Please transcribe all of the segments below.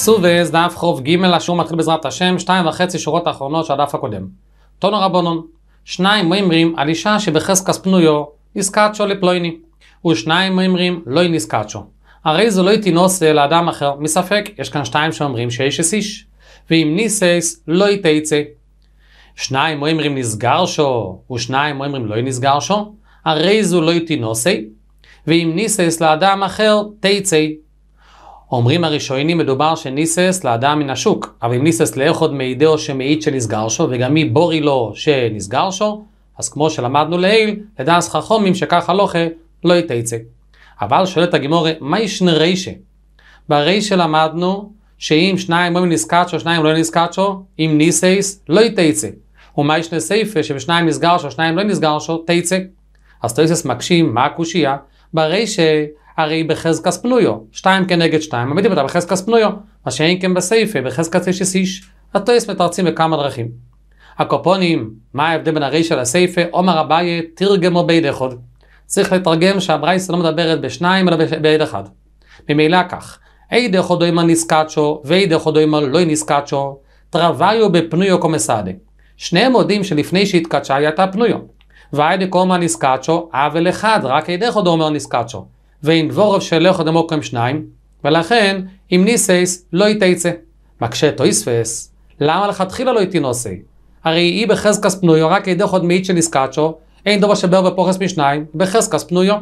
סובס, דף ג' השיעור מתחיל בעזרת השם, שתיים וחצי שורות האחרונות של הדף הקודם. טונו רבונון, שניים מימרים על אישה שבחזקס פנויו, נזקצ'ו לפלויני, ושניים מימרים לא נזקצ'ו. הרי זה לא תינוס לאדם אחר, מספק, יש כאן שתיים שאומרים שיש אס איש, ואם ניסס לא יתייצא. שניים מימרים נסגר שו, ושניים מימרים לא נסגר שו, הרי זו לא תינוסי, ואם ניסס לאדם אחר תייצא. אומרים הראשונים מדובר שניסס לאדם מן השוק, אבל אם ניסס לאחוד מעידהו שמעיד שנסגר שו, וגם מי בורי לו שנסגר שו, אז כמו שלמדנו לעיל, לדעס חכומים שככה לוכה לא יתייצא. אבל שואלת הגימורי, מה ישנה רישה? ברישה למדנו שאם שניים אומרים נזקצ'ו, שניים לא נזקצ'ו, אם ניסס, לא יתייצא. ומה ישנה סייפה שבשניים נסגר שו, שניים לא נסגר שו, תייצא. אז תייסס מקשים, מה הקושייה? ברישה הרי היא בחזקס פנויו, שתיים כנגד שתיים, עמידים אותה בחזקס פנויו, מה שאין כן בסייפה, בחזקס יש יש איש, הטויס מתרצים בכמה דרכים. הקופונים, מה ההבדל בין הרי של הסייפה, עומר אביי תרגמו ביד אחד. צריך לתרגם שהברייס לא מדברת בשניים אלא ביד אחד. ממילא כך, אי דחודו אימא נסקצ'ו, ואי דחודו אימא לא נסקצ'ו, טרוויו בפנויו קומסאדה. שניהם מודים שלפני שהתקדשה היא הייתה פנויו. ואי דקומה נסקצ'ו, אבל אחד, רק אי דחודו אומר נסקצ'ו. ואין דבורוב שלך דמוקו קם שניים, ולכן אם ניסייס לא יתייצא. מקשה תויספס, למה לכתחילה לא יתינוסי? הרי אי בחזקס פנויו רק ידי חוד מאית שנסקצ'ו, אין דובר שבר בפורס משניים, בחזקס פנויו.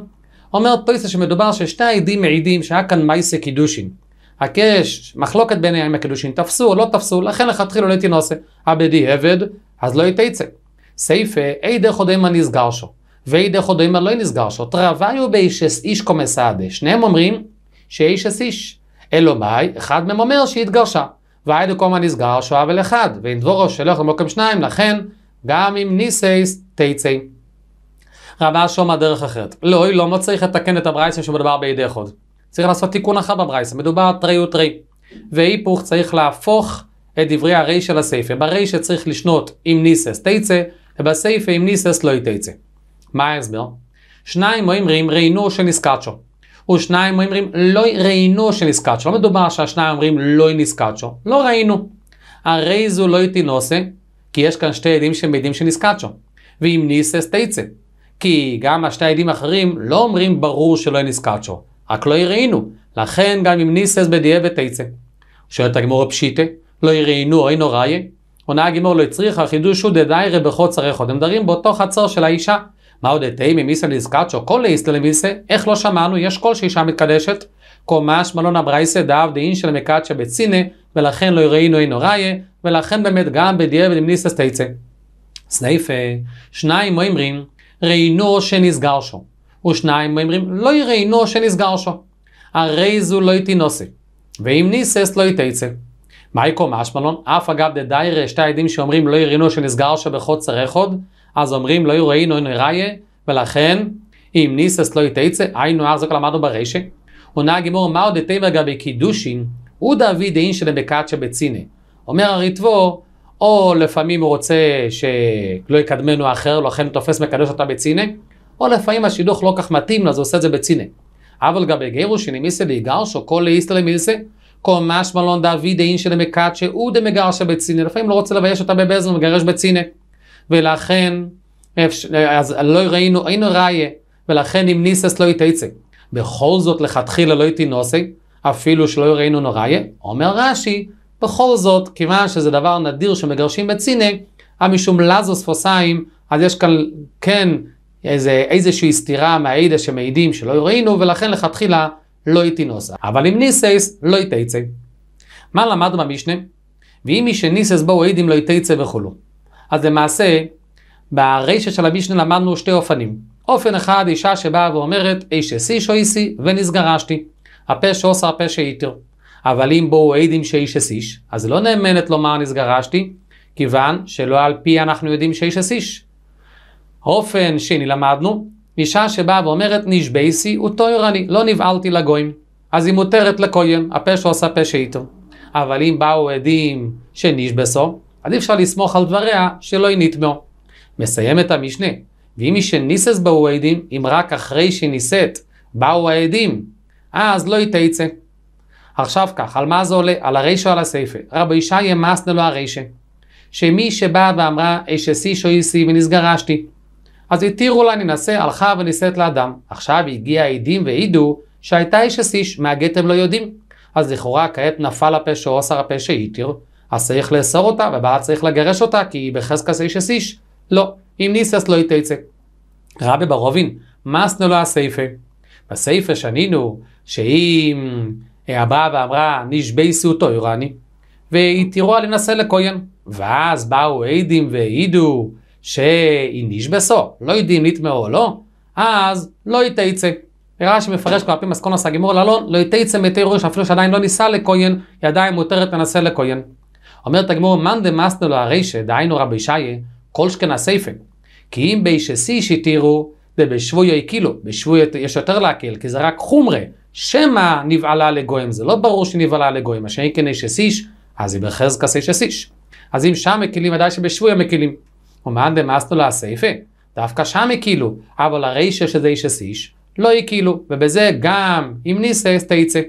אומר תויספס שמדובר ששתי העדים מעידים שהיה כאן מייסי קידושין. הקש, מחלוקת ביניהם עם הקידושין, תפסו או לא תפסו, לכן לכתחילה לא יתינוסי. עבדי עבד, אז לא יתייצא. סייפה, אי דרך עוד אימה נסגר שו. ואידך עוד אומר לא נסגר שו, טרוויו באישס איש קומסעדה. שניהם אומרים שאישס איש. אלו מאי, אחד מהם אומר שהיא התגרשה. ואיידו קומה נסגר שואב אל אחד, ואין דבורו שלך למוקם שניים, לכן גם אם ניסייס תצא. רבה שומע דרך אחרת. לא, היא לא מצליח לתקן את הברייסים שמדובר בידך עוד. צריך לעשות תיקון אחר בברייסים, מדובר תרי ותרי. והיפוך צריך להפוך את דברי הרי של הסייפה. ברי שצריך לשנות אם ניסס תצא, ובסייפה אם ניסס לא יתצא. מה ההסבר? שניים אומרים ראיינו של נסקצ'ו, ושניים אומרים לא ראינו של נסקצ'ו. לא מדובר שהשניים אומרים לא נסקצ'ו, לא ראינו. הרי זו לא הייתי נוסה, כי יש כאן שתי עדים שהם עדים של נסקצ'ו. ואם ניסס תצא. כי גם השתי העדים האחרים לא אומרים ברור שלא נסקצ'ו, רק לא הראינו. לכן גם אם ניסס בדיעבד תצא. שואלת הגמור פשיטה, לא הראינו, אוי נוראיה. עונה הגמור לא הצריכה, חידוש הוא דדיירה הרחוד. הם דרים באותו חצר של האישה. מה עוד תהימי מיסה לזקצ'ו, כל לאיסטה למיסה, איך לא שמענו, יש כל שאישה מתקדשת. קומש מלונה ברייסה דאב דאין של מקדשה בצינה, ולכן לא יראינו אינו ראיה, ולכן באמת גם בדיעבד עם ניסס סנייפה, שניים אומרים, ראינו או שנסגר שו, ושניים אומרים, לא יראינו או שנסגר שו. הרי זו לא הייתי תינוסה, ואם ניסס לא יתצא. מהי קומש מלון, אף אגב דדיירה, שתי עדים שאומרים לא יראינו או שנסגר שו בחוצר אחד, אז אומרים לא יוראינו אין ראיה, ולכן אם ניסס לא יתייצא, היינו אז רק אמרנו ברישה. עונה הגימור, מה עוד דתימה גבי קידושין, הוא דוד דאין שלם בקצ'ה בציני. אומר הריטבו, או לפעמים הוא רוצה שלא יקדמנו אחר, לכן הוא תופס מקדוש אותה בציני, או לפעמים השידוך לא כך מתאים לו, אז הוא עושה את זה בציני. אבל גבי גירושין, אם איסא ליגרשו, כל איסטלם איסא, כל משמע לון דוד דאין שלם בקצ'ה, הוא דמגרשה בציני, לפעמים לא רוצה לבייש אותה בבזן, מגרש בציני. ולכן, אז לא ראינו, היינו ראיה, ולכן אם ניסס לא יתייצא. בכל זאת לכתחילה לא הייתי נוסי, אפילו שלא ראינו נוראיה, אומר רש"י, בכל זאת, כיוון שזה דבר נדיר שמגרשים בצינא, אה, המשום לזוס פוסיים, אז יש כאן כן איזה, איזושהי סתירה מהעידה שמעידים שלא ראינו, ולכן לכתחילה לא הייתי נוסה. אבל אם ניסס, לא יתייצא. מה למדנו במשנה? ואם מי שניסס בו העידים לא יתייצא וכולו. אז למעשה, ברישה של המשנה למדנו שתי אופנים. אופן אחד, אישה שבאה ואומרת, איש אסיש או איסי, ונסגרשתי. הפה שעושה הפה שאיתר. אבל אם בואו עדים שאיש אסיש, אז לא נאמנת לומר נסגרשתי, כיוון שלא על פי אנחנו יודעים שאיש אסיש. אופן שני למדנו, אישה שבאה ואומרת נשבייסי וטויר אני, לא נבהלתי לגויים. אז היא מותרת לכויין, הפה שעושה פה שאיתו. אבל אם באו עדים שנשבסו, אז אי אפשר לסמוך על דבריה שלא הנית מסיים את המשנה, ואם היא שניסס באו העדים, אם רק אחרי שניסית באו העדים, אז לא היא תצא. עכשיו כך, על מה זה עולה? על הרישו על הספר. רבי ישעיה מסנה לו הרישה. שמי שבאה ואמרה, אשסי שויסי ונסגרשתי. אז התירו לה ננסה, הלכה ונישאת לאדם. עכשיו הגיע העדים והעידו שהייתה אשס איש, מהגתם לא יודעים. אז לכאורה כעת נפל הפה שאוסר הפה שהתיר, אז צריך לאסור אותה, ובעל צריך לגרש אותה, כי היא בחזקס איש אס איש. לא, אם ניסס לא יתצא. רבי ברובין, מה עשנו לו הסייפה. בסייפה שנינו שאם אה, הבאה ואמרה נשבייסו אותו איראני, והתירו על נשא לכהן. ואז באו עדים והעידו שהיא נשבסו, לא יודעים לטמא או לא, אז לא יתייצא. נראה שמפרש כל כלפי מסקונוס הגימור ללון, לא מתי ראש אפילו שעדיין לא ניסה לכהן, היא עדיין מותרת לנשא לכהן. אומרת הגמור, מאן דמאסנו להרישא, דהיינו רבי שייה, כל שכנה סייפה. כי אם בישסי שתירו, דבשבויה הקילו. בשבויה יש יותר להקל, כי זה רק חומרה. שמא נבעלה לגויים, זה לא ברור שנבעלה לגויים. אשר כן אם כן ישסיש, אז היא בחזקה סיישסיש. אז אם שם מקילים, ודאי שבשבויה מקילים. ומאן דמאסנו לה הסייפה, דווקא שם הקילו. אבל הרישא שזה ישסיש, לא הקילו. ובזה גם אם ניסס תיצא.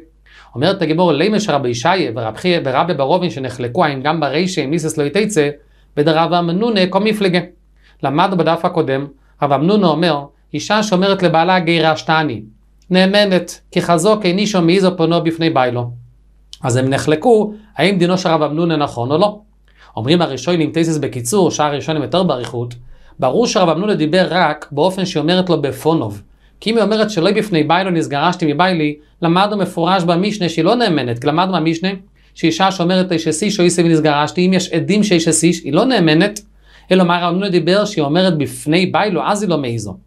אומרת הגיבור לימש רבי ישעיה ורבי ברובין שנחלקו האם גם ברישה אם ניסס לא יתצא בדרב אמנונה קומיפלגה. למדנו בדף הקודם, רב אמנונה אומר, אישה שאומרת לבעלה גירשתני, נאמנת, כי חזוק איני שום מאיזו פונו בפני ביילו. אז הם נחלקו, האם דינו של רב אמנונה נכון או לא. אומרים הראשון תסיס בקיצור, שער ראשון עם יותר באריכות, ברור שרב אמנונה דיבר רק באופן שהיא אומרת לו בפונוב. כי אם היא אומרת שלא בפני ביילו לא נסגרשתי מביילי, למדנו מפורש במשנה שהיא לא נאמנת, כי למדנו במשנה שאישה שאומרת איש אסיש או איסי ונסגרשתי, אם יש עדים שיש אסיש, היא לא נאמנת, אלא מה רב רענונה דיבר שהיא אומרת בפני ביילו, לא, אז היא לא מעיזו.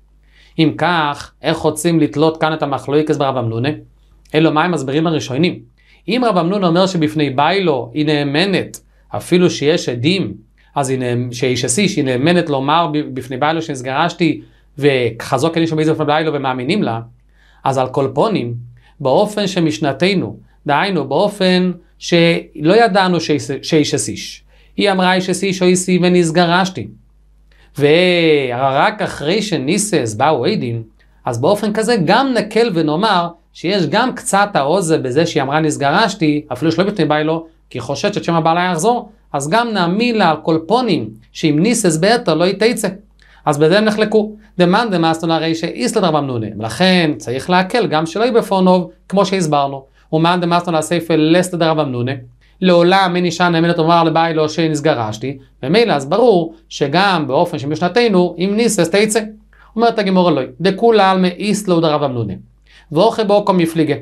אם כך, איך רוצים לתלות כאן את המחלוקס ברב אמנונה? אלו מה הם מסבירים הראשונים. אם רב אמנונה אומר שבפני ביילו לא, היא נאמנת, אפילו שיש עדים, אז היא נאמנת, שהאיש אסיש היא נאמנת לומר בפני ביילו שנסגרשתי וחזוק אלישו באיזו ובלילה ומאמינים לה, אז על כל פונים, באופן שמשנתנו, דהיינו באופן שלא ידענו שאיש אסיש. היא אמרה איש אסיש או איסי ונסגרשתי. ורק אחרי שניסס באו עדים, אז באופן כזה גם נקל ונאמר שיש גם קצת האוזן בזה שהיא אמרה נסגרשתי, אפילו שלא בפני ביילו, כי היא חוששת שמא בעלה יחזור, אז גם נאמין לה על כל פונים, שאם ניסס בעתר לא היא תצא. אז בזה הם נחלקו. דמאן דמאסטון הרי שאיסלד רבם נונים, לכן צריך להקל גם שלא יהיה בפורנוב, כמו שהסברנו. ומאן דמאסטון הסייפה לסלד רבם נונים. לעולם אין אישה נאמנת לומר לבית לא שנסגרשתי, ומילא אז ברור שגם באופן שמשנתנו, אם ניסס תצא. אומרת הגימור אלוהי, דכולה עלמא איסלו דרב אמנונים. ואוכל באוקום מפליגה.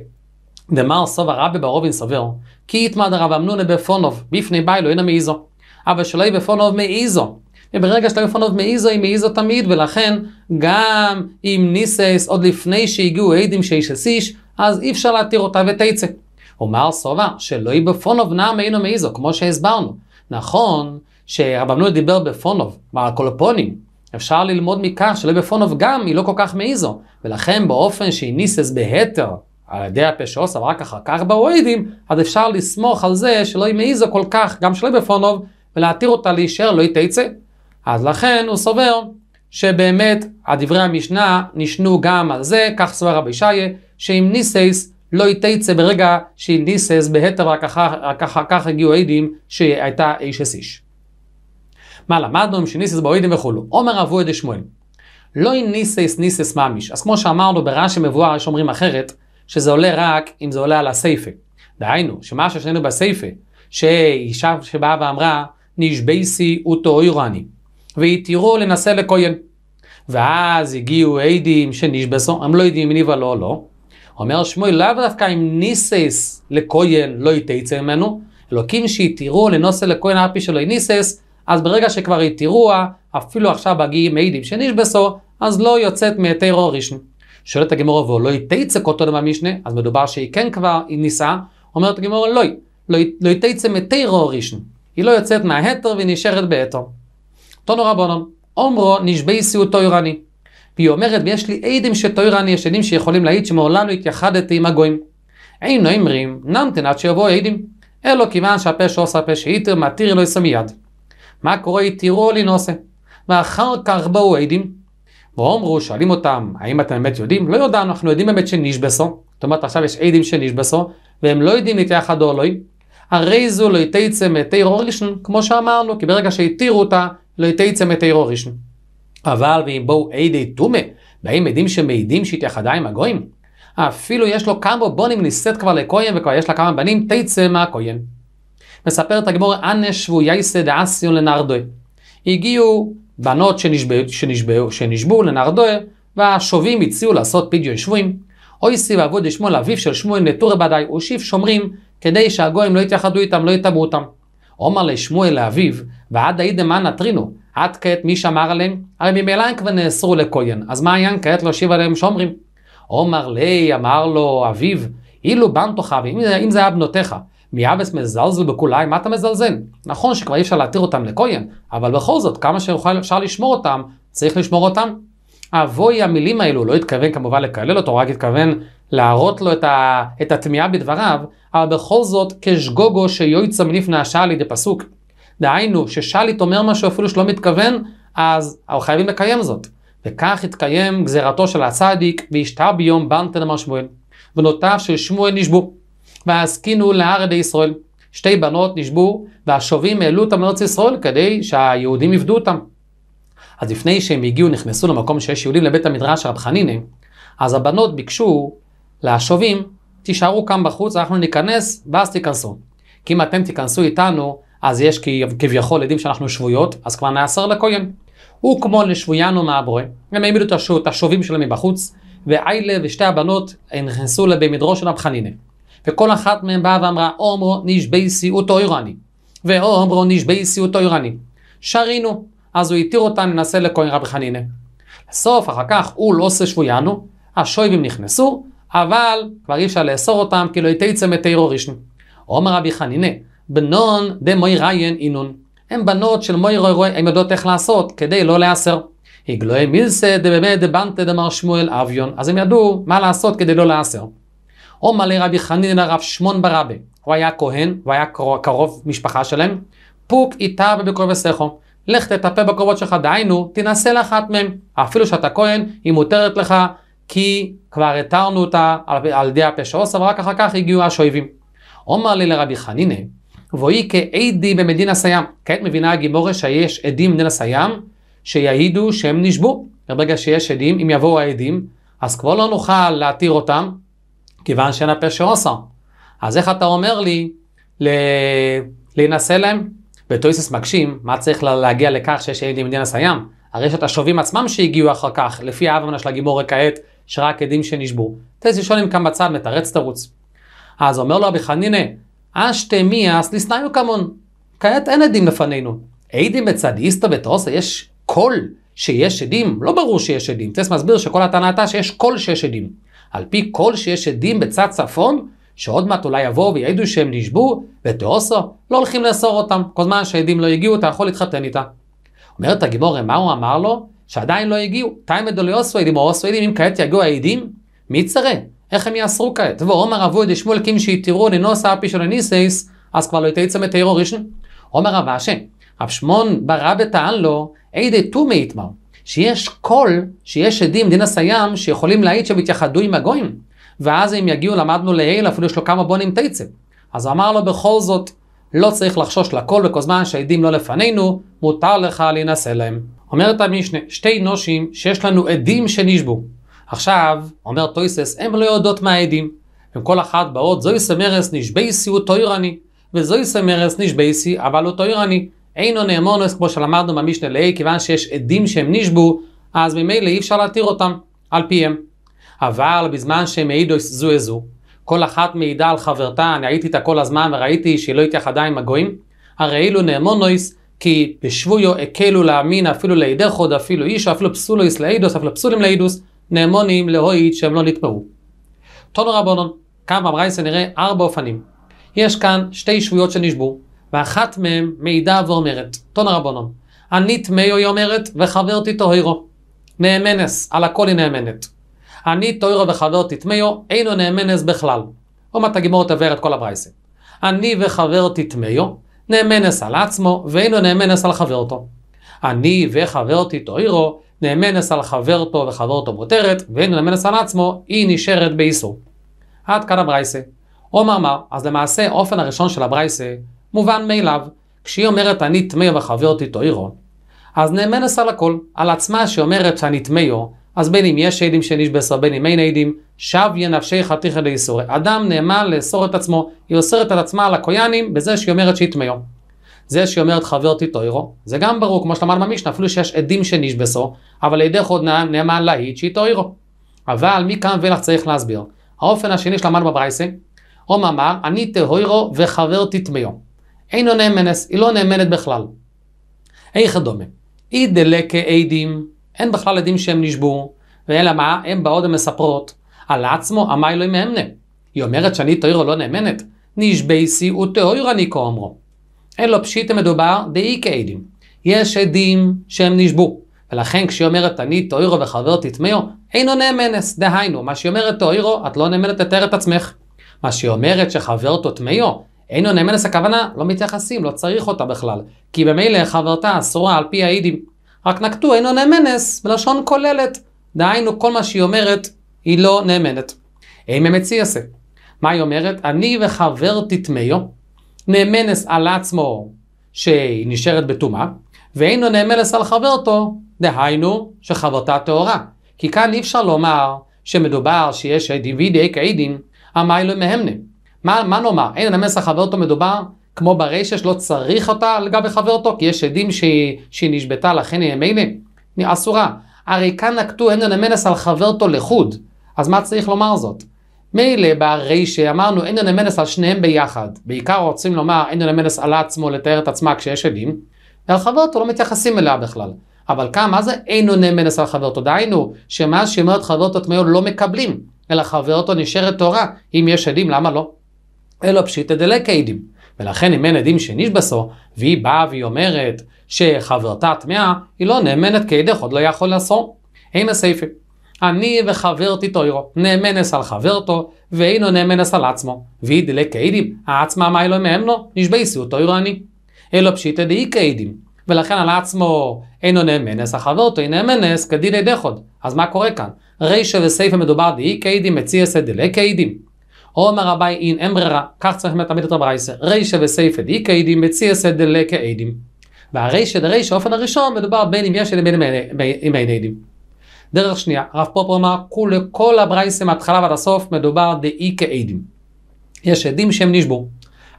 דמר סובה רבי ברובין סובר, כי יתמד הרב אמנונה בפונוב, בפני בית לא אינה מאיזו. אבל שלא יהיה בפונוב מאיזו. וברגע שאתה בפניו מאיזו, היא מאיזו תמיד, ולכן גם אם ניסס עוד לפני שהגיעו עדים שישס איש, אז אי אפשר להתיר אותה ותצא. אומר סובה, שלא היא בפונוב נעם היינו מאיזו, כמו שהסברנו. נכון שרבן דיבר בפונוב, כלומר הקולפונים. אפשר ללמוד מכך שלא בפונוב גם היא לא כל כך מאיזו, ולכן באופן שהיא ניסס בהתר על ידי הפה שעושה, ורק אחר כך באו עדים, אז אפשר לסמוך על זה שלא היא מעיזו כל כך, גם שלא בפונוב, ולהתיר אותה להישאר לא היא תצא. אז לכן הוא סובר שבאמת הדברי המשנה נשנו גם על זה, כך סובר רבי שייה, שאם ניסייס לא יתייצא ברגע שהיא ניסייס בהתר, רק אחר כך הגיעו העדים שהייתה אישס איש. מה למדנו עם שניסייס באוהידים וכולו? עומר אבו אבויה שמואל. לא אם ניסייס ניסייס ממיש. אז כמו שאמרנו ברש"י מבואר יש אומרים אחרת, שזה עולה רק אם זה עולה על הסייפה. דהיינו, שמה ששנינו בסייפה, שאישה שבאה ואמרה, נשבייסי וטהוירו אני. והתירו לנשא לכהן. ואז הגיעו עדים שנשבסו, הם לא יודעים אם ניבה לא או לא. אומר שמואל, לאו דווקא אם ניסס לכהן לא יתייצא ממנו, אלוקים שהתירו לנושא לכהן על פי שלא ניסס, אז ברגע שכבר התירוה, אפילו עכשיו מגיעים עדים שנשבסו, אז לא יוצאת או רישן. שואלת הגמורה, והוא לא יתייצא קודם במשנה, אז מדובר שהיא כן כבר היא נישאה, אומרת הגמורה, לא, לא, לא יתייצא או רישן. היא לא יוצאת מההתר והיא נשארת בהתר. תונו רבונון, אומרו נשבייסו טוירני. והיא אומרת, ויש לי עדים שטוירני, יש עדים שיכולים להעיד שמעולם לא התייחדתי עם הגויים. אין נאמרים, נמתן עד שיבואו עדים. אלו כיוון שהפה שעושה פה שאיתר, מתיר אלוהי סמיד. מה קורה התירו לי נושא. ואחר כך באו עדים, ואומרו, שואלים אותם, האם אתם באמת יודעים? לא יודענו, אנחנו יודעים באמת שנשבסו. זאת אומרת, עכשיו יש עדים שנשבסו, והם לא יודעים להתייחד או אלוהים. הרי זו לא יתצא מתי אור כמו שאמרנו, כי ברגע שהתירו אותה, מתיירו ראשון. אבל ואם בואו עדי טומא, באים עדים שמעידים שהתייחדה עם הגויים, אפילו יש לו כמה בונים נישאת כבר לכהן וכבר יש לה כמה בנים, תצא מהכהן. מספרת הגמור אנש וייסד אסיון לנרדוי. הגיעו בנות שנשבעו, שנשבע, שנשבעו לנרדוי, והשובים הציעו לעשות פדיון שבויים. אוי אויסי ועבוד לשמואל אביו של שמואל נטורי בדי ושיף שומרים כדי שהגויים לא יתייחדו איתם, לא יטמאו אותם. עומר לשמואל לאביו, ועד היידם אנא טרינו, עד כעת מי שמר עליהם? הרי ממילא הם כבר נאסרו לכהן, אז מה העניין כעת להושיב עליהם שומרים? עומר לי, אמר לו אביו, אילו בנתו חבי, אם, אם זה היה בנותיך, מיאבס מזלזל בכולי, מה אתה מזלזל? נכון שכבר אי אפשר להתיר אותם לכהן, אבל בכל זאת, כמה שאפשר לשמור אותם, צריך לשמור אותם. אבוי המילים האלו, לא התכוון כמובן לקלל אותו, רק התכוון להראות לו את, ה, את התמיהה בדבריו, אבל בכל זאת כשגוגו שיועצם לפני השאלי פסוק. דהיינו, ששליט אומר משהו אפילו שלא מתכוון, אז אנחנו חייבים לקיים זאת. וכך התקיים גזירתו של הצדיק, וישתה ביום בנתן אמר שמואל. בנותיו של שמואל נשבו, והעסקינו להר ידי ישראל. שתי בנות נשבו, והשובים העלו אותם לארץ ישראל כדי שהיהודים יפדו אותם. אז לפני שהם הגיעו, נכנסו למקום שיש יהודים לבית המדרש רב חנינא, אז הבנות ביקשו לשובים, תישארו כאן בחוץ, אנחנו ניכנס, ואז תיכנסו. כי אם אתם תיכנסו איתנו, אז יש כביכול עדים שאנחנו שבויות, אז כבר נאסר לכהן. הוא כמו לשבויינו מהבורא, הם העמידו את השובים שלהם מבחוץ, ואיילה ושתי הבנות נכנסו לבית מדרו של רב וכל אחת מהן באה ואמרה, אומרו נשבי סיעותו אירני. ואומרו נשבי סיעותו אירני. שרינו, אז הוא התיר אותה לנסה לכהן רב חנינא. בסוף, אחר כך, הוא לא עושה שבויינו, השויבים נכנסו, אבל כבר אי אפשר לאסור אותם, כי כאילו, לא יתייצא מתירו רישני. עומר רבי חנינא, בנון דמוי ריין אינון. הן בנות של מוי רוי רוי, הן יודעות איך לעשות, כדי לא להסר. הגלוי מילסה דבאמת דבנטה דמר שמואל אביון, אז הם ידעו מה לעשות כדי לא להסר. עומר לרבי חנינא רב שמון ברבה, הוא היה כהן, הוא היה קרוב משפחה שלהם, פוק איתה בבקרו וסכו. לך תטפל בקרובות שלך, דהיינו, תנסה לאחת מהם. אפילו שאתה כהן, היא מותרת לך, כי כבר התרנו אותה על, על ידי הפה שעושה, ורק אחר כך הגיעו השואבים. אומר לי לרבי חנינא, והיא כעדי במדינה סיים. כעת מבינה הגימורה שיש עדים במדינה סיים, שיעידו שהם נשבו. ברגע שיש עדים, אם יבואו העדים, אז כבר לא נוכל להתיר אותם, כיוון שאין הפה שעושה. אז איך אתה אומר לי ל... להינשא להם? וטויסס מגשים, מה צריך להגיע לכך שיש עדים במדינה סיים? הרי יש את השובים עצמם שהגיעו אחר כך, לפי ההבנה של הגימורה כעת, שרק עדים שנשבו. תעש תז ישונים כאן בצד, מתרץ תרוץ. אז אומר לו רבי חנינא, מי אס ליסנאיו כמון. כעת אין עדים לפנינו. עדים בצד איסתא בתרוסה, יש קול שיש עדים? לא ברור שיש עדים. תעש מסביר שכל הטענה הייתה שיש קול שיש עדים. על פי קול שיש עדים בצד צפון, שעוד מעט אולי יבואו ויעידו שהם נשבו, ותאוסו, לא הולכים לאסור אותם. כל זמן שהעדים לא הגיעו, אתה יכול להתחתן איתה. אומרת הגימורה, מה הוא אמר לו? שעדיין לא הגיעו. תאימד דלא יוסווידים או אוסווידים, אם כעת יגיעו העדים, מי יצרה? איך הם יאסרו כעת? ועומר אבוד ישמול קים שיתירו לנוס אפי של הניסייס, אז כבר לא הייתה יתייצא מתיירו ראשון. עומר רב אשם, רב שמעון ברא טען לו, עידי תומי יתמר, שיש קול, שיש עדים דין הסיים, שיכולים להעיד שהם יתייחדו עם הגויים. ואז אם יגיעו למדנו לעיל, אפילו יש לו כמה בונים תצא. אז אמר לו בכל זאת, לא צריך לחשוש לכל וכל זמן שהעדים לא לפנינו, מותר לך להינשא להם. אומרת המשנה, שתי נושים שיש לנו עדים שנשבו. עכשיו, אומר טויסס, הם לא יודעות מה העדים. הם כל אחת באות, זוהי סמרס נשבייסי הוא טוירני, וזוהי סמרס נשבייסי אבל הוא טוירני. אינו נאמורנוס, כמו שלמדנו במשנה ל-A, כיוון שיש עדים שהם נשבו, אז ממילא אי אפשר להתיר אותם, על פיהם. אבל בזמן שהם העידו זו זו, כל אחת מעידה על חברתה, אני הייתי איתה כל הזמן וראיתי שהיא לא התייחדה עם הגויים. הרי אילו נאמונויס, כי בשבויו הקלו להאמין אפילו לעידך עוד אפילו איש, אפילו פסולויס לאידוס, אפילו פסולים לאידוס, נאמונים להועיד שהם לא נטמעו. טונו רבונון, כאן במרייסה נראה ארבע אופנים. יש כאן שתי שבויות שנשבו, ואחת מהן מעידה ואומרת, טונו רבונון, אני טמאו היא אומרת, וחברתי טהירו. נאמנס, על הכל היא נאמנת. אני תוירו וחבר תטמאו, אינו נאמנס בכלל. עומת הגימור תבהר את כל הברייסים. אני וחבר תטמאו, נאמנס על עצמו, ואינו נאמנס על חברתו. אני וחברתי תטוירו, נאמנס על חברתו וחברתו מותרת, ואינו נאמנס על עצמו, היא נשארת באיסור. עד כאן הברייסה. עומר אמר, אז למעשה אופן הראשון של הברייסה מובן מאליו. כשהיא אומרת אני טמאו וחברתי תוירו, אז נאמנס על הכל, על עצמה שאומרת שאני טמאו, אז בין אם יש עדים איש שנשבסר, בין אם אין עדים, שביה נפשי חתיכא דאיסורי. אדם נאמן לאסור את עצמו, היא אוסרת על עצמה על הכויאנים בזה שהיא אומרת שהיא טמאו. זה שהיא אומרת חבר תיטוירו, זה גם ברור, כמו שלמדנו במשנה, אפילו שיש עדים שנשבסו, אבל לידי חוד נאמן להיט שהיא תוירו. אבל מכאן ואילך צריך להסביר. האופן השני שלמדנו בברייסה, רום אמר, אני טהוירו וחבר תטמיו. אינו נאמנס, היא לא נאמנת בכלל. איך דומה? אי דלקה עדים. אין בכלל עדים שהם נשבו, ואלא מה, הם באות ומספרות. על עצמו אמי אלוהים מאמנה. היא אומרת שאני תוירו לא נאמנת. נשבי סי ותאויר אני כה אומרו. אין לו פשיטה מדובר דאי כעדים. יש עדים שהם נשבו. ולכן כשהיא אומרת אני תאירו וחבר תטמאו, אינו נאמנס, דהיינו, מה שהיא אומרת תאירו, את לא נאמנת לתאר את עצמך. מה שהיא אומרת שחבר תטמאו, אינו נאמנס הכוונה, לא מתייחסים, לא צריך אותה בכלל. כי במילא חברתה אסורה על פי העדים. רק נקטו אינו נאמנס בלשון כוללת. דהיינו, כל מה שהיא אומרת, היא לא נאמנת. אם המציא עשה. מה היא אומרת? אני וחבר תטמאו, נאמנס על עצמו שהיא נשארת בטומאה, ואינו נאמנס על חברתו, דהיינו שחברתה טהורה. כי כאן אי אפשר לומר שמדובר שיש עדים וידי כעדים, המיילו לא מהמנה. מה, מה נאמר? אין נאמנס על חברתו מדובר כמו ברישה שלא צריך אותה לגבי חברתו, כי יש עדים שהיא, שהיא נשבתה, לכן היא מילא, היא אסורה. הרי כאן נקטו אין הנמנס על חברתו לחוד, אז מה צריך לומר זאת? מילא ברישה אמרנו אין הנמנס על שניהם ביחד, בעיקר רוצים לומר אין הנמנס על עצמו לתאר את עצמה כשיש עדים, ועל חברתו לא מתייחסים אליה בכלל. אבל כאן, מה זה אין אינו נמנס על חברתו? דהיינו, שמאז שהיא אומרת חברתו תמיון לא מקבלים, אלא חברתו נשארת תורה, אם יש עדים, למה לא? אלא פשיטא דלקא עדים. ולכן אם אין עדים שנשבסו, והיא באה והיא אומרת שחברתה טמאה, היא לא נאמנת כעדך, עוד לא יכול לעשור. אין הסייפי. אני וחברתי טוירו, נאמנס על חברתו, ואינו נאמנס על עצמו. והיא דלה כעדים, העצמה מה אלוהים מהם מאמנו, נשבסו טוירו אני. אלו פשיטא דאי כעדים. ולכן על עצמו אינו נאמנס, החברתו אינו נאמנס כדילי דחוד. אז מה קורה כאן? רישא וסייפה מדובר דאי כעדים, מציע דלה כעדים. עומר רבי אין, אין ברירה, כך צריך לתמיד את הברייסה. רישא וסייפא דאיכא עדים, מציאסא דלקא עדים. והרישא דרישא, אופן הראשון, מדובר בין אם יש עדים בין אם אין עדים. דרך שנייה, הרב פופר אמר, כולי כל הברייסה מההתחלה ועד הסוף, מדובר דאי עדים. יש עדים שהם נשבו.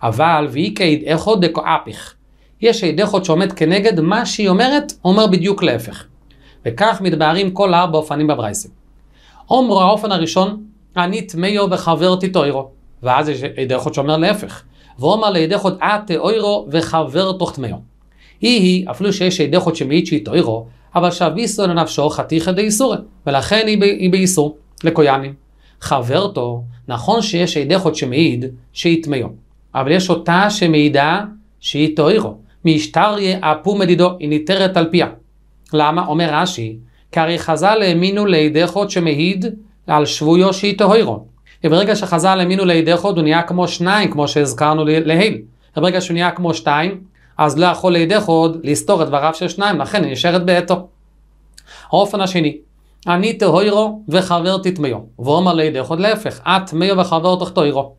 אבל ואי ואיכא עדכו דקאפיך. יש עדכות שעומד כנגד מה שהיא אומרת, אומר בדיוק להפך. וכך מתבהרים כל ארבע אופנים בברייסה. אומר האופן הראשון, אני טמאו וחברתי טוירו. ואז יש חוד שאומר להפך. ואומר לאידכות עתה אוירו וחבר תוך טמאו. היא היא, אפילו שיש ידי חוד שמעיד שהיא טוירו, אבל שאביסו לנפשו חתיכא דאיסורי, ולכן היא, היא באיסור, לקויאנים. חברתו, נכון שיש ידי חוד שמעיד שהיא טמאו, אבל יש אותה שמעידה שהיא תוירו. מאשתריה אפו מדידו, היא ניתרת על פיה. למה? אומר רש"י, כי הרי חז"ל האמינו לידי חוד שמעיד על שבויו שהיא הוירו. וברגע שחזר למינו לידכות הוא נהיה כמו שניים, כמו שהזכרנו להיל. וברגע שהוא נהיה כמו שתיים, אז לא יכול לידכות לסתור את דבריו של שניים, לכן היא נשארת בעתו. האופן השני, אני תהוירו וחבר תטמאו, ואומר לידכות להפך, את טמאו וחבר תחתוירו.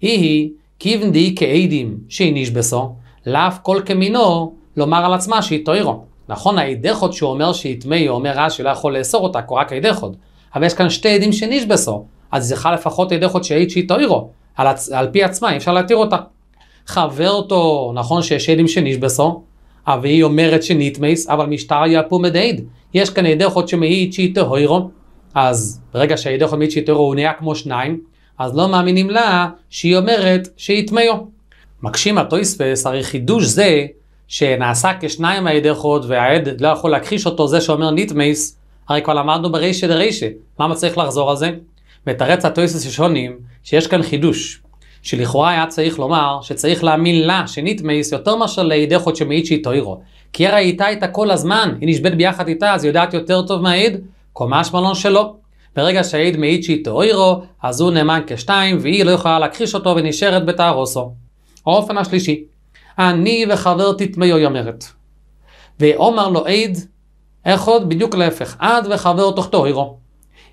היא כיוון די כעדים שנשבסו, לאף כל כמינו לומר על עצמה שהיא תוירו. נכון, האידכות שהוא אומר שהיא טמאי, אומר רש"י לא יכול לאסור אותה, כי רק האידכות. אבל יש כאן שתי עדים שנשבסו, אז היא צריכה לפחות עדי חודשאית שהיא תעירו, על, הצ... על פי עצמה, אי אפשר להתיר אותה. חבר אותו, נכון שיש עדים שנשבסו, אבל היא אומרת שנתמייס, אבל משטר יפום מדעיד. יש כאן עדי חודשמאית שהיא תעירו, אז ברגע שהעדי חודשמאית שהיא תעירו הוא נהיה כמו שניים, אז לא מאמינים לה שהיא אומרת שהיא שהתמאו. מקשים הטויספס, הרי חידוש זה שנעשה כשניים העדי חוד והעד לא יכול להכחיש אותו, זה שאומר נתמייס, הרי כבר למדנו ברישא דרישא, למה צריך לחזור על זה? מתרץ הטויסס ששונים שיש כאן חידוש, שלכאורה היה צריך לומר שצריך להאמין לה שנתמייס יותר מאשר לידי חודשי שהיא תוירו. כי הרי איתה איתה כל הזמן, היא נשבית ביחד איתה, אז היא יודעת יותר טוב מהעיד, קומה מלון שלא. ברגע שהעיד שהיא תוירו, אז הוא נאמן כשתיים, והיא לא יכולה להכחיש אותו ונשארת בתערוסו. האופן השלישי, אני וחבר תתמיו, היא אומרת. ואומר לו עיד, יכול להיות בדיוק להפך, עד וחבר תחתו הירו.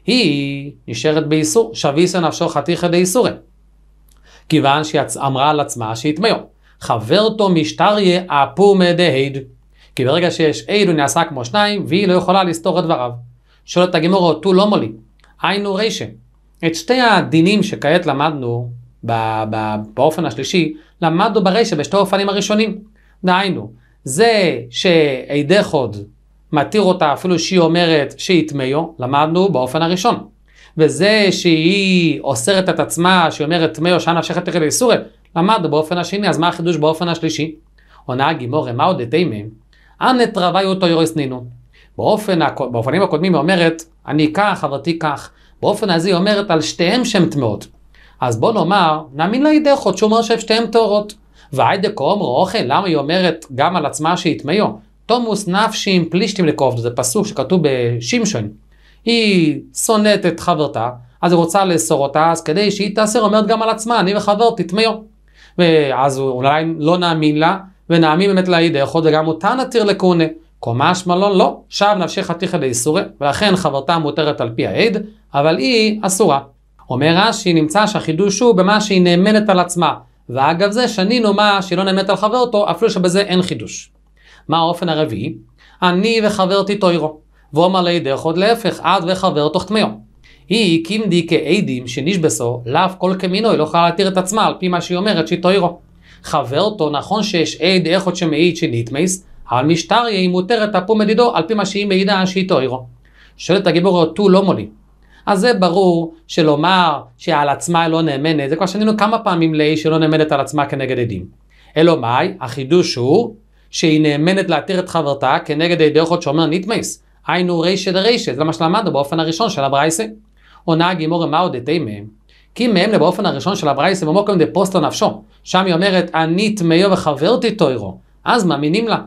היא נשארת באיסור, שביסה נפשו חתיכא דאיסורי. כיוון שהיא אמרה על עצמה שהתמיו. חברתו משטריה אפומא דהיד. כי ברגע שיש עד הוא נעשה כמו שניים, והיא לא יכולה לסתור את דבריו. שואלת הגמורה, אותו לא מולי, היינו רישה. את שתי הדינים שכעת למדנו באופן השלישי, למדנו ברישה בשתי האופנים הראשונים. דהיינו, זה שעדך עוד מתיר אותה אפילו שהיא אומרת שיטמאו, למדנו באופן הראשון. וזה שהיא אוסרת את עצמה, שהיא אומרת טמאו, שאנה שכת תכף איסורת, למדנו באופן השני, אז מה החידוש באופן השלישי? עונה הגימורה, מה עוד דתימה? אנת תרווי אותו יורס נינו. באופן, באופנים הקודמים היא אומרת, אני כך, עברתי כך. באופן הזה היא אומרת על שתיהם שהן טמאות. אז בוא נאמר, נאמין לה לאידכות, שאומר שהן שתיהן טהורות. ואיידקו קומרו אוכל, למה היא אומרת גם על עצמה שהיא טמאו? תומוס נפשי עם פלישתים לקרוב, זה פסוק שכתוב בשמשון. היא שונאת את חברתה, אז היא רוצה לאסור אותה, אז כדי שהיא תאסר אומרת גם על עצמה, אני וחבר תטמאו. ואז הוא אולי לא נאמין לה, ונאמין באמת לידכות, וגם אותה נתיר לקונה. קומה שמלון לא, שב נפשי חתיכא דאיסורי, ולכן חברתה מותרת על פי העד, אבל היא אסורה. אומר רש"י, נמצא שהחידוש הוא במה שהיא נאמנת על עצמה. ואגב זה שנינו מה שהיא לא נאמנת על חברתו, אפילו שבזה אין חידוש. מה האופן הרביעי? אני וחברתי טוירו. ואומר דרך עוד להפך, את וחבר תוך תמיהו. היא הקים די כעדים שנשבסו, לאף כל כמינו, היא לא יכולה להתיר את עצמה על פי מה שהיא אומרת שהיא טוירו. חברתו, נכון שיש עד איך עוד שמעיד שנתמייס, אבל משטר היא מותרת אפו מדידו על פי מה שהיא מעידה שהיא טוירו. שואלת הגיבור אותו לא מולי. אז זה ברור שלומר שעל עצמה היא לא נאמנת, זה כבר שנינו כמה פעמים לאי שלא נאמנת על עצמה כנגד עדים. אלא מאי, החידוש הוא שהיא נאמנת להתיר את חברתה כנגד הידי אוכל שאומר נתמייס, היינו רישא דרישא, זה מה שלמדנו באופן הראשון של הברייסה. עונה הגימורי מהו דתי מהם? כי מהם לבאופן הראשון של הברייסה במוקם דפוסטו נפשו, שם היא אומרת אני טמאו וחברתי תוירו, אז מאמינים לה.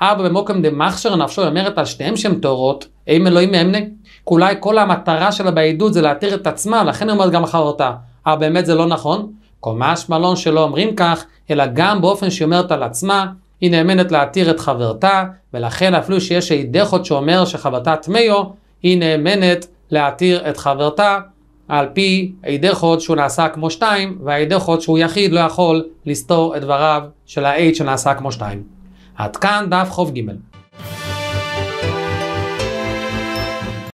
אבל במוקם מכשר נפשו היא אומרת על שתיהם שהם תוירות, אם אלוהים מאמנה. כי אולי כל המטרה שלה בעדות זה להתיר את עצמה, לכן היא אומרת גם לחברתה. אבל אה, באמת זה לא נכון. כל משמע לא שלא אומרים כך, אלא גם באופן שהיא אומרת על עצמה, היא נאמנת להתיר את חברתה, ולכן אפילו שיש אידכות שאומר שחברתה טמאו, היא נאמנת להתיר את חברתה, על פי אידכות שהוא נעשה כמו שתיים, והאידכות שהוא יחיד לא יכול לסתור את דבריו של האיד שנעשה כמו שתיים. עד כאן דף ח"ג.